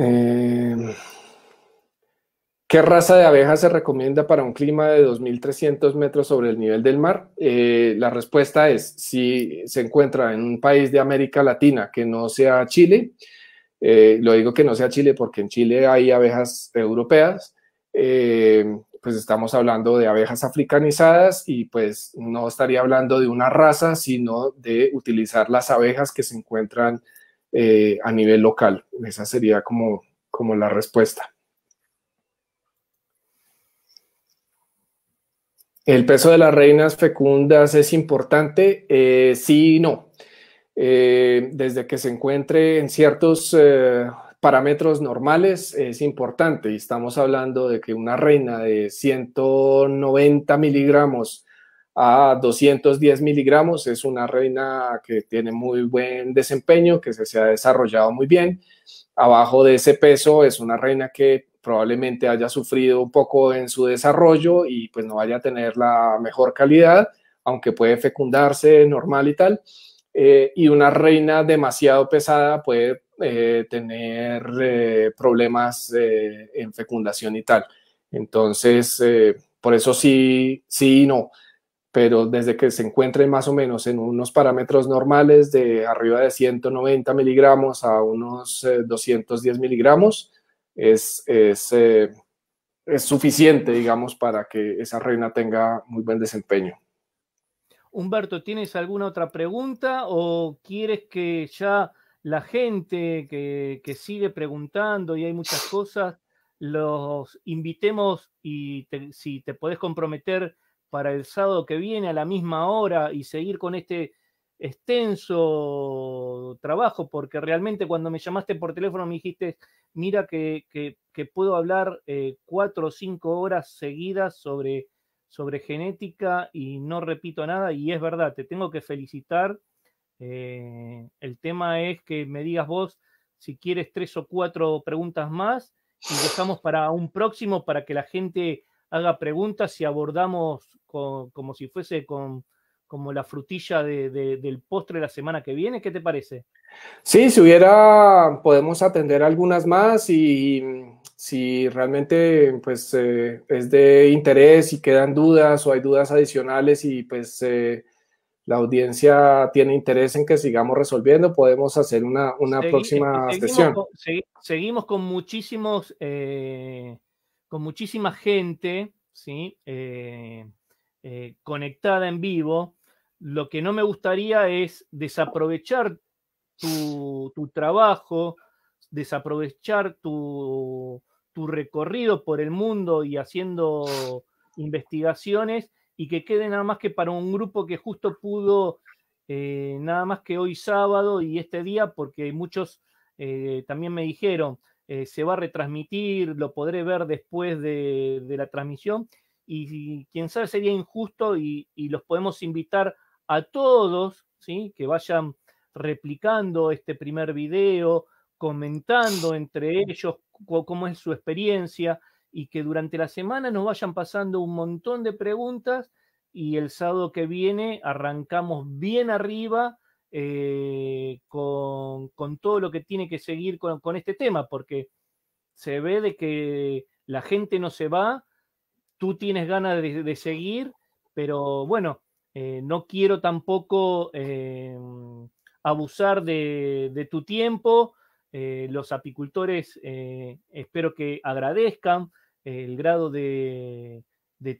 Em, ¿Qué raza de abejas se recomienda para un clima de 2.300 metros sobre el nivel del mar? Eh, la respuesta es, si se encuentra en un país de América Latina que no sea Chile, eh, lo digo que no sea Chile porque en Chile hay abejas europeas, eh, pues estamos hablando de abejas africanizadas y pues no estaría hablando de una raza, sino de utilizar las abejas que se encuentran eh, a nivel local. Esa sería como, como la respuesta. ¿El peso de las reinas fecundas es importante? Eh, sí y no. Eh, desde que se encuentre en ciertos parámetros normales es importante. Y estamos hablando de que una reina de 190 miligramos a 210 miligramos. Es una reina que tiene muy buen desempeño, que se, ha desarrollado muy bien. Abajo de ese peso es una reina que probablemente haya sufrido un poco en su desarrollo y pues no vaya a tener la mejor calidad, aunque puede fecundarse normal y tal. Eh, y una reina demasiado pesada puede eh, tener eh, problemas en fecundación y tal. Entonces, por eso sí, sí y no pero desde que se encuentre más o menos en unos parámetros normales de arriba de 190 miligramos a unos 210 eh, miligramos, es, es, eh, es suficiente, digamos, para que esa reina tenga muy buen desempeño. Humberto, ¿tienes alguna otra pregunta o quieres que ya la gente que, que sigue preguntando y hay muchas cosas, los invitemos y si te podés comprometer para el sábado que viene a la misma hora y seguir con este extenso trabajo, porque realmente cuando me llamaste por teléfono me dijiste, mira que, puedo hablar eh, cuatro o cinco horas seguidas sobre, sobre genética y no repito nada, y es verdad, te tengo que felicitar. Eh, el tema es que me digas vos si quieres tres o cuatro preguntas más y dejamos para un próximo para que la gente haga preguntas si abordamos como si fuese con, como la frutilla del postre la semana que viene. ¿Qué te parece? Sí, si hubiera, podemos atender algunas más y mm, si realmente pues, eh, es de interés y quedan dudas o hay dudas adicionales y pues eh, la audiencia tiene interés en que sigamos resolviendo, podemos hacer una, próxima sesión. seguimos con muchísimos... Eh, con muchísima gente, ¿sí? Eh, eh, conectada en vivo, lo que no me gustaría es desaprovechar tu, trabajo, desaprovechar tu, recorrido por el mundo y haciendo investigaciones y que quede nada más que para un grupo que justo pudo, eh, nada más que hoy sábado y este día, porque muchos también me dijeron, eh, se va a retransmitir, lo podré ver después de, la transmisión y, quién sabe sería injusto y, los podemos invitar a todos, Que vayan replicando este primer video, comentando entre ellos cómo es su experiencia y que durante la semana nos vayan pasando un montón de preguntas y el sábado que viene arrancamos bien arriba eh, con, todo lo que tiene que seguir con, este tema, porque se ve de que la gente no se va, tú tienes ganas de, seguir, pero bueno, eh, no quiero tampoco eh, abusar de, tu tiempo. los apicultores espero que agradezcan el grado de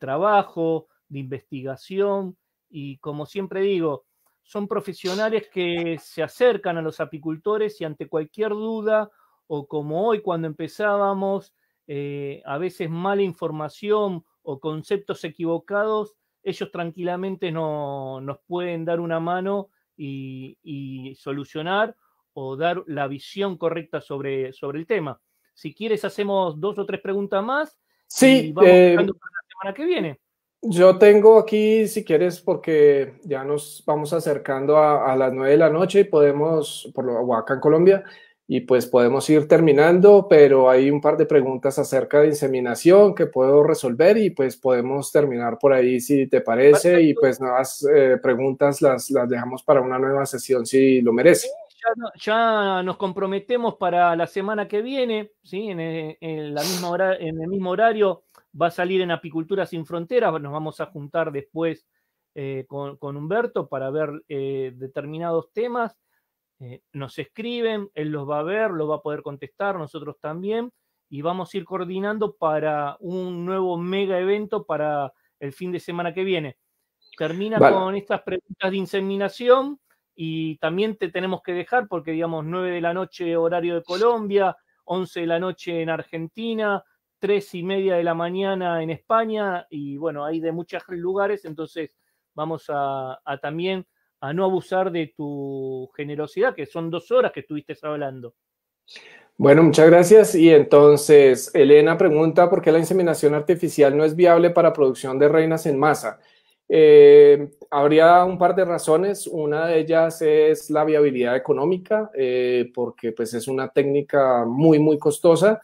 trabajo, de investigación y como siempre digo, son profesionales que se acercan a los apicultores y ante cualquier duda o como hoy cuando empezábamos, eh, a veces mala información o conceptos equivocados, ellos tranquilamente nos pueden dar una mano y, solucionar o dar la visión correcta sobre, sobre el tema. Si quieres, hacemos dos o tres preguntas más. Sí, y vamos eh, para la semana que viene. Yo tengo aquí, si quieres, porque ya nos vamos acercando a, las nueve de la noche y podemos, por lo acá en Colombia, y pues podemos ir terminando, pero hay un par de preguntas acerca de inseminación que puedo resolver y pues podemos terminar por ahí si te parece y pues nuevas eh, preguntas las, las dejamos para una nueva sesión si lo merece ya, nos comprometemos para la semana que viene, ¿sí? Eh, en, el mismo horario va a salir en Apicultura Sin Fronteras, nos vamos a juntar después eh, con, Humberto para ver eh, determinados temas. nos escriben, él los va a ver, los va a poder contestar, nosotros también, y vamos a ir coordinando para un nuevo mega evento para el fin de semana que viene. Termina con estas preguntas de inseminación y también te tenemos que dejar porque, digamos, 9 de la noche horario de Colombia, 11 de la noche en Argentina, 3 y media de la mañana en España y bueno, hay de muchos lugares, entonces vamos a, a también a no abusar de tu generosidad, que son dos horas que estuviste hablando. Bueno, muchas gracias. Y entonces, Elena pregunta por qué la inseminación artificial no es viable para producción de reinas en masa. Eh, habría un par de razones. Una de ellas es la viabilidad económica, eh, porque pues es una técnica muy, muy costosa.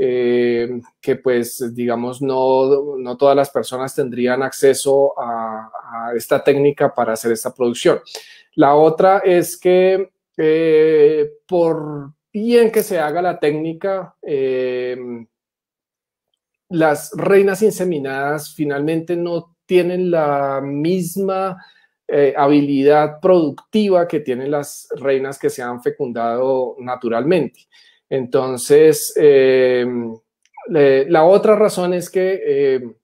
Eh, que pues digamos no, no, todas las personas tendrían acceso a, esta técnica para hacer esta producción. La otra es que por bien que se haga la técnica, las reinas inseminadas finalmente no tienen la misma eh, habilidad productiva que tienen las reinas que se han fecundado naturalmente. Entonces, em, la otra razón es que em,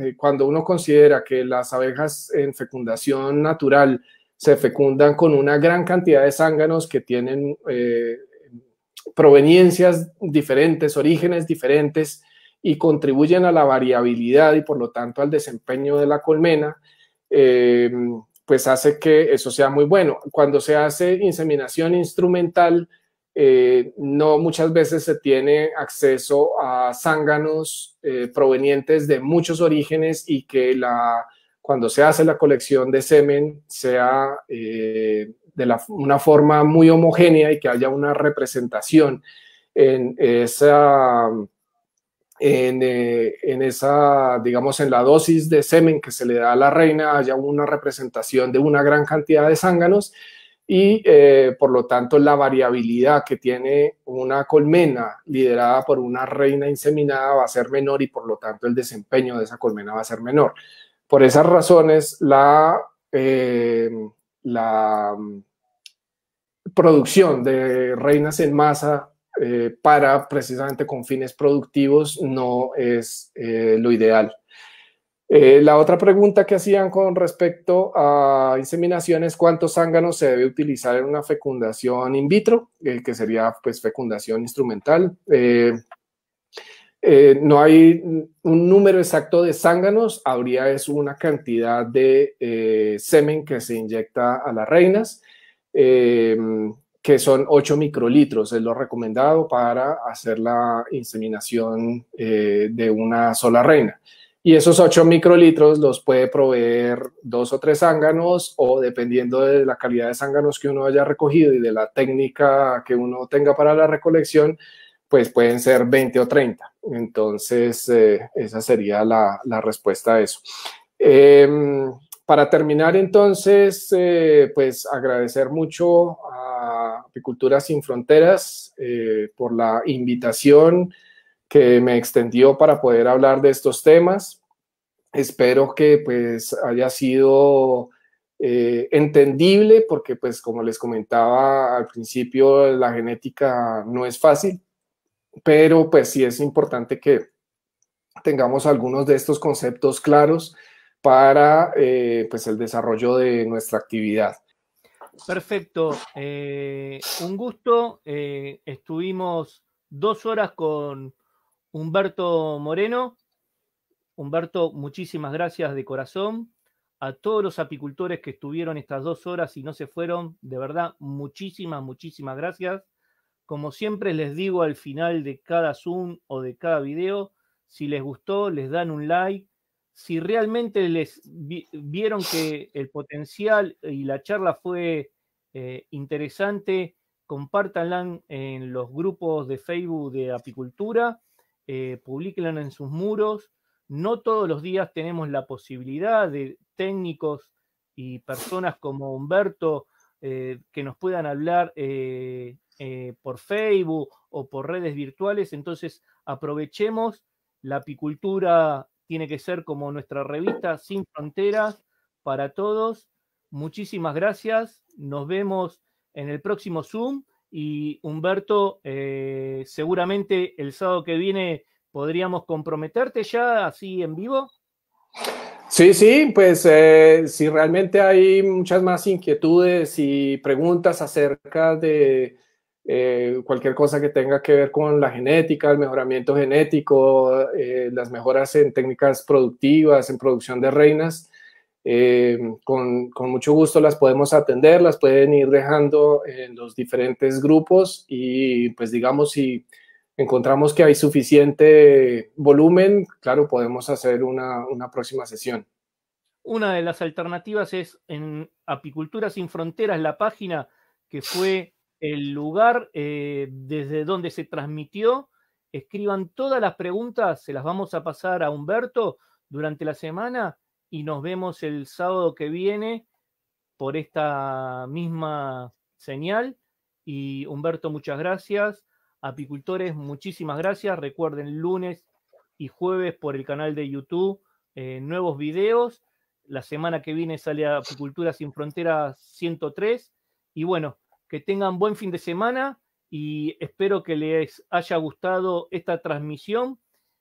eh, cuando uno considera que las abejas en fecundación natural se fecundan con una gran cantidad de zánganos que tienen eh, proveniencias diferentes, orígenes diferentes, y contribuyen a la variabilidad y por lo tanto al desempeño de la colmena, eh, pues hace que eso sea muy bueno. Cuando se hace inseminación instrumental, eh, no muchas veces se tiene acceso a zánganos eh, provenientes de muchos orígenes y que la, cuando se hace la colección de semen sea de una forma muy homogénea y que haya una representación en esa eh, en, esa, digamos, en la dosis de semen que se le da a la reina haya una representación de una gran cantidad de zánganos y eh, por lo tanto la variabilidad que tiene una colmena liderada por una reina inseminada va a ser menor y por lo tanto el desempeño de esa colmena va a ser menor. Por esas razones, la, eh, la mm, producción de reinas en masa eh, para precisamente con fines productivos no es eh, lo ideal. Eh, la otra pregunta que hacían con respecto a inseminación es cuántos zánganos se debe utilizar en una fecundación in vitro, que sería pues fecundación instrumental. no hay un número exacto de zánganos, habría es una cantidad de semen que se inyecta a las reinas que son 8 microlitros, es lo recomendado para hacer la inseminación eh, de una sola reina. Y esos 8 microlitros los puede proveer dos o tres zánganos o dependiendo de la calidad de zánganos que uno haya recogido y de la técnica que uno tenga para la recolección, pues pueden ser 20 o 30. Entonces, eh, esa sería la, respuesta a eso. Em, para terminar, entonces, eh, pues agradecer mucho Culturas Sin Fronteras, eh, por la invitación que me extendió para poder hablar de estos temas. Espero que pues haya sido eh, entendible porque pues como les comentaba al principio la genética no es fácil, pero pues sí es importante que tengamos algunos de estos conceptos claros para eh, pues el desarrollo de nuestra actividad. Perfecto. Eh, un gusto. Eh, estuvimos dos horas con Humberto Moreno. Humberto, muchísimas gracias de corazón. A todos los apicultores que estuvieron estas dos horas y no se fueron, de verdad, muchísimas, muchísimas gracias. Como siempre les digo al final de cada Zoom o de cada video, si les gustó, les dan un like, si realmente les vieron que el potencial y la charla fue eh, interesante, compártanla en los grupos de Facebook de apicultura, eh, publiquenla en sus muros. No todos los días tenemos la posibilidad de técnicos y personas como Humberto eh, que nos puedan hablar eh, por Facebook o por redes virtuales. Entonces, aprovechemos la apicultura tiene que ser como nuestra revista Sin Fronteras para todos. Muchísimas gracias. Nos vemos en el próximo Zoom y Humberto, eh, seguramente el sábado que viene podríamos comprometerte ya así en vivo. Sí, sí, pues eh, si realmente hay muchas más inquietudes y preguntas acerca de eh, cualquier cosa que tenga que ver con la genética, el mejoramiento genético, eh, las mejoras en técnicas productivas, en producción de reinas. Eh, con, mucho gusto las podemos atender, las pueden ir dejando en los diferentes grupos y pues digamos si encontramos que hay suficiente volumen, claro, podemos hacer una, una próxima sesión. Una de las alternativas es en Apicultura Sin Fronteras, la página que fue el lugar eh, desde donde se transmitió. Escriban todas las preguntas, se las vamos a pasar a Humberto durante la semana y nos vemos el sábado que viene por esta misma señal. Y Humberto, muchas gracias. Apicultores, muchísimas gracias. Recuerden, lunes y jueves por el canal de YouTube, eh, nuevos videos. La semana que viene sale Apicultura Sin Fronteras 103. Y bueno, que tengan buen fin de semana y espero que les haya gustado esta transmisión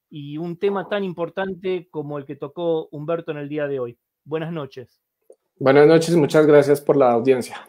y un tema tan importante como el que tocó Humberto en el día de hoy. Buenas noches. Buenas noches, muchas gracias por la audiencia.